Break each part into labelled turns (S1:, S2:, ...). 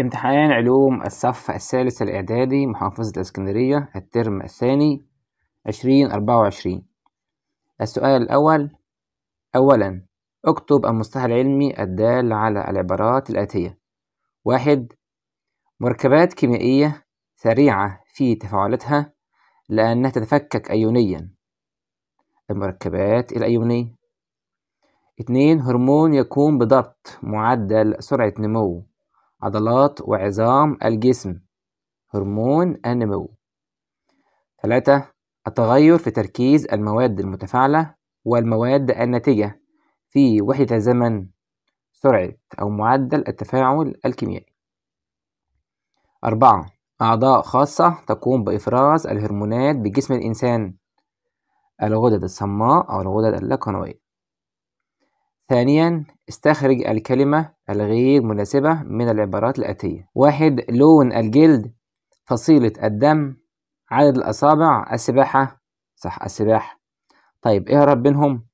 S1: امتحان علوم الصف الثالث الإعدادي محافظة الإسكندرية الترم الثاني عشرين أربعة وعشرين السؤال الأول أولا اكتب المصطلح العلمي الدال على العبارات الآتية واحد مركبات كيميائية سريعة في تفاعلاتها لأنها تتفكك أيونيا المركبات الأيونية اتنين هرمون يقوم بضبط معدل سرعة نمو عضلات وعظام الجسم هرمون النمو ثلاثة التغير في تركيز المواد المتفاعلة والمواد الناتجة في وحدة الزمن سرعة أو معدل التفاعل الكيميائي أربعة أعضاء خاصة تقوم بإفراز الهرمونات بجسم الإنسان الغدد الصماء أو الغدد اللاقانوية ثانيا استخرج الكلمة الغير مناسبة من العبارات الآتية واحد لون الجلد فصيلة الدم عدد الأصابع السباحة صح السباح طيب اهرب منهم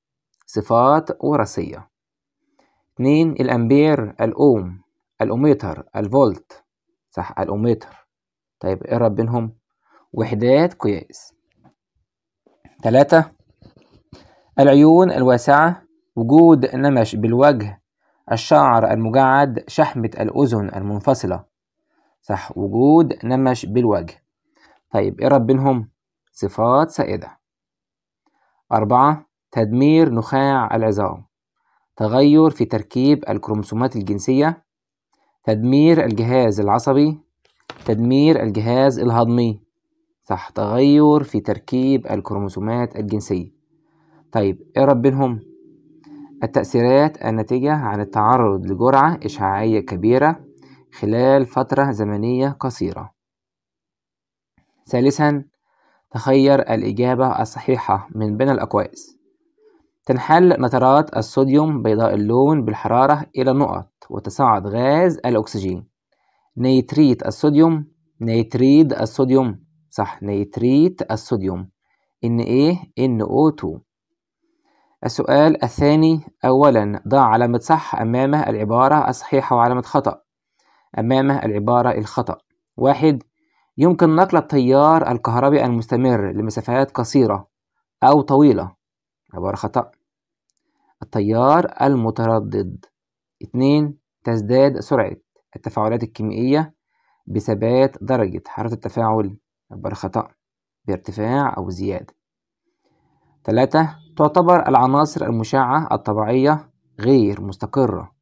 S1: صفات وراثية اتنين الأمبير الأوم الأوميتر الفولت صح الأوميتر طيب اهرب منهم وحدات قياس ثلاثة العيون الواسعة وجود نمش بالوجه الشعر المجعد شحمة الأذن المنفصلة صح وجود نمش بالوجه طيب ايه رب بينهم صفات سائدة أربعة تدمير نخاع العظام تغير في تركيب الكروموسومات الجنسية تدمير الجهاز العصبي تدمير الجهاز الهضمي صح تغير في تركيب الكروموسومات الجنسية طيب ايه رب بينهم التأثيرات الناتجة عن التعرض لجرعة إشعاعية كبيرة خلال فترة زمنية قصيرة ثالثا تخير الإجابة الصحيحة من بين الأقواس تنحل نترات الصوديوم بيضاء اللون بالحرارة إلى نقط وتصاعد غاز الأكسجين نيتريت الصوديوم نيتريد الصوديوم صح نيتريت الصوديوم إن إيه إن أو 2 السؤال الثاني أولا ضع علامة صح أمام العبارة الصحيحة وعلامة خطأ أمام العبارة الخطأ واحد يمكن نقل التيار الكهربي المستمر لمسافات قصيرة أو طويلة عبارة خطأ التيار المتردد اتنين تزداد سرعة التفاعلات الكيميائية بثبات درجة حرارة التفاعل عبارة خطأ بارتفاع أو زيادة ثلاثة تعتبر العناصر المشعة الطبيعية غير مستقرة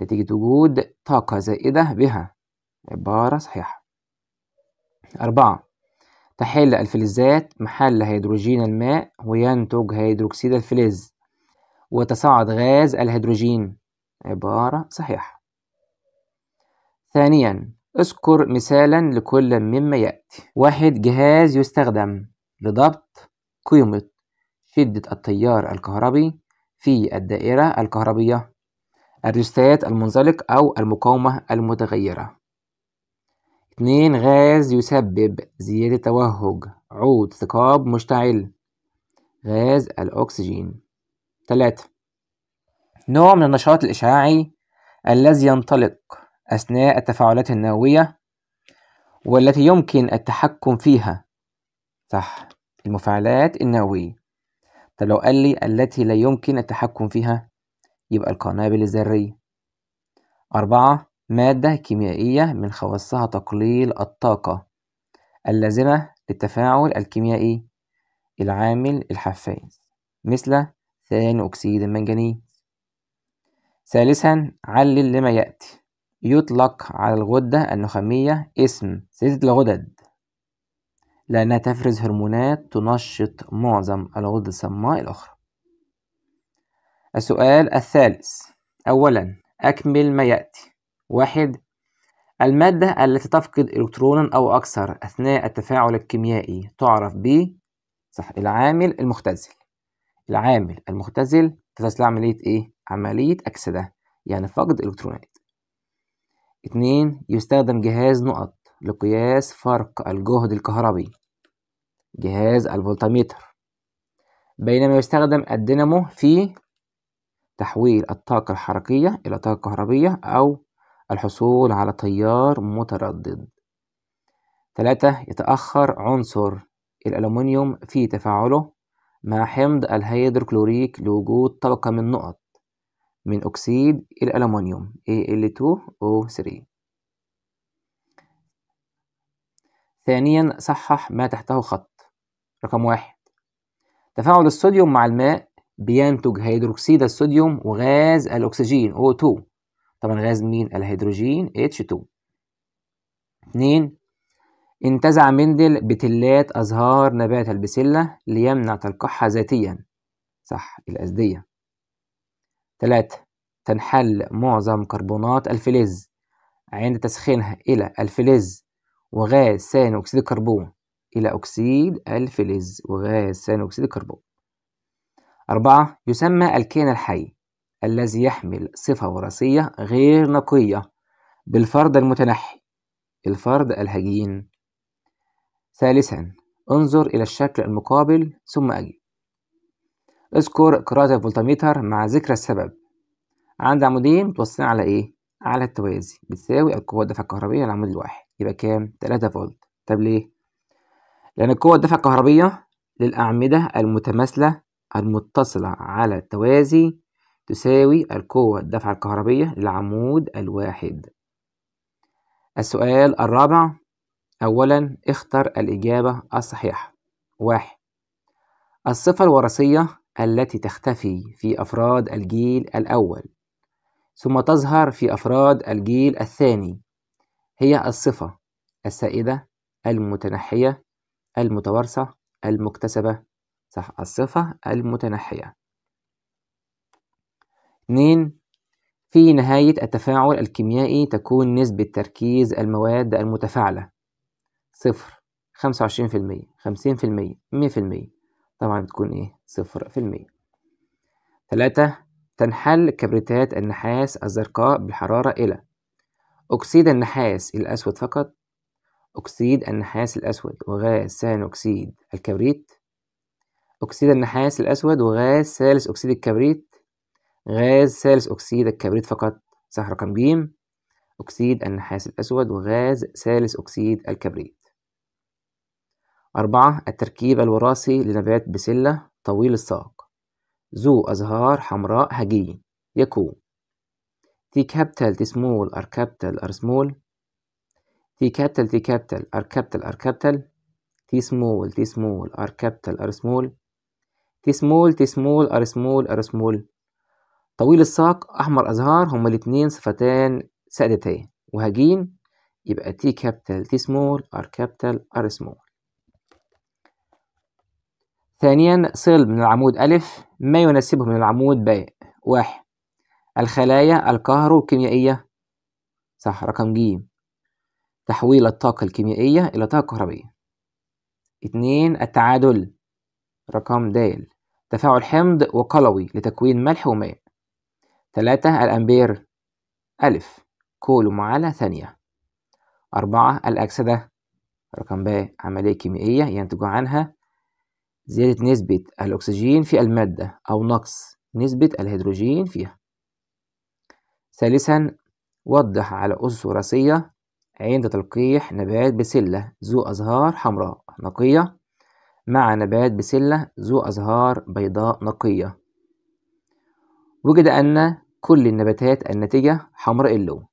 S1: نتيجة وجود طاقة زائدة بها عبارة صحيحة أربعة تحل الفلزات محل هيدروجين الماء وينتج هيدروكسيد الفلز وتصاعد غاز الهيدروجين عبارة صحيحة ثانيا اذكر مثالا لكل مما يأتي واحد جهاز يستخدم لضبط قيمة شدة التيار الكهربي في الدائرة الكهربية الريستات المنزلق أو المقاومة المتغيرة 2 غاز يسبب زيادة توهج عود ثقاب مشتعل غاز الأكسجين 3 نوع من النشاط الإشعاعي الذي ينطلق أثناء التفاعلات النووية والتي يمكن التحكم فيها صح المفاعلات النووية طب لو قال لي التي لا يمكن التحكم فيها يبقى القنابل الذرية أربعة مادة كيميائية من خواصها تقليل الطاقة اللازمة للتفاعل الكيميائي العامل الحفاز مثل ثاني أكسيد المنجنيز ثالثا علل لما يأتي يطلق على الغدة النخامية اسم سلسلة الغدد لأنها تفرز هرمونات تنشط معظم الغدد الصماء الأخرى السؤال الثالث أولا أكمل ما يأتي واحد المادة التي تفقد إلكترونا أو أكثر أثناء التفاعل الكيميائي تعرف ب صح العامل المختزل العامل المختزل تحدث عملية إيه؟ عملية أكسدة يعني فقد إلكترونات اتنين يستخدم جهاز نقط لقياس فرق الجهد الكهربي جهاز الفولتاميتر بينما يستخدم الدينامو في تحويل الطاقة الحركية إلى طاقة كهربية أو الحصول على تيار متردد ثلاثة يتأخر عنصر الألومنيوم في تفاعله مع حمض الهيدروكلوريك لوجود طبقة من نقط من أكسيد الألومنيوم al 2 o 3 ثانيا صحح ما تحته خط رقم واحد تفاعل الصوديوم مع الماء بينتج هيدروكسيد الصوديوم وغاز الأكسجين O2 طبعا غاز مين الهيدروجين H2 اثنين انتزع مندل بتلات أزهار نبات البسلة ليمنع تلقحها ذاتيا صح الأزدية ثلاثة تنحل معظم كربونات الفلز عند تسخينها إلى الفلز وغاز ثاني أكسيد الكربون إلى أكسيد الفلز وغاز ثاني أكسيد الكربون أربعة يسمى الكائن الحي الذي يحمل صفة وراثية غير نقية بالفرد المتنحي الفرد الهجين ثالثا انظر إلى الشكل المقابل ثم أجب اذكر قراءة الفولتميتر مع ذكر السبب عند عمودين متوصلين على إيه؟ على التوازي بتساوي القوة الدفع الكهربية للعمود الواحد يبقى كام 3 فولت طب ليه لان القوه الدفع الكهربيه للاعمده المتماثله المتصله على التوازي تساوي القوه الدفع الكهربيه للعمود الواحد السؤال الرابع اولا اختر الاجابه الصحيحه واحد الصفه الوراثيه التي تختفي في افراد الجيل الاول ثم تظهر في أفراد الجيل الثاني هي الصفة السائدة المتنحية المتوارثة المكتسبة صح الصفة المتنحية اتنين في نهاية التفاعل الكيميائي تكون نسبة تركيز المواد المتفاعلة صفر خمسة وعشرين في المية خمسين في المية مية في المية طبعا بتكون ايه صفر في المية تلاتة تنحل كبريتات النحاس الزرقاء بحرارة إلى أكسيد النحاس الأسود فقط أكسيد النحاس الأسود وغاز ثاني أكسيد الكبريت أكسيد النحاس الأسود وغاز ثالث أكسيد الكبريت غاز ثالث أكسيد الكبريت فقط صح رقم ج أكسيد النحاس الأسود وغاز ثالث أكسيد الكبريت أربعة التركيب الوراثي لنبات بسلة طويل الساق ذو أزهار حمراء هجين يكون The capital, the small, are capital, are small. The capital, the capital, are capital, are capital. The small, the small, are capital, are small. The small, the small, are small, are small. طويل الساق أحمر أزهار هما الاتنين صفتان سائدتين وهجين يبقى T capital T small R capital R small ثانيا صل من العمود ألف ما يناسبه من العمود باء واحد الخلايا الكهروكيميائية صح رقم ج تحويل الطاقة الكيميائية إلى طاقة كهربية اتنين التعادل رقم د تفاعل حمض وقلوي لتكوين ملح وماء تلاتة الأمبير ألف كول على ثانية أربعة الأكسدة رقم ب عملية كيميائية ينتج عنها زيادة نسبة الأكسجين في المادة أو نقص نسبة الهيدروجين فيها ثالثا وضح على أسس وراثية عند تلقيح نبات بسلة ذو أزهار حمراء نقية مع نبات بسلة ذو أزهار بيضاء نقية وجد أن كل النباتات الناتجة حمراء اللون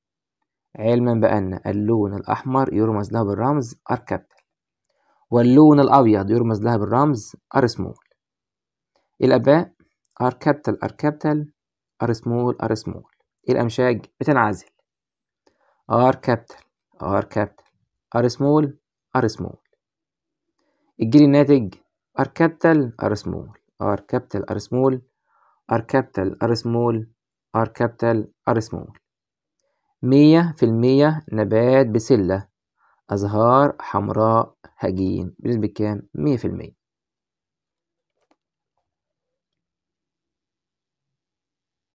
S1: علما بأن اللون الأحمر يرمز له بالرمز R capital واللون الأبيض يرمز لها بالرمز R small الآباء R capital R capital R small R small الأمشاج بتنعزل R capital R capital R small R small الجيل الناتج R capital R small R capital R small R capital R small R capital R small مية في المية نبات بسلة أزهار حمراء هجين بنسبة كام؟ مية في المية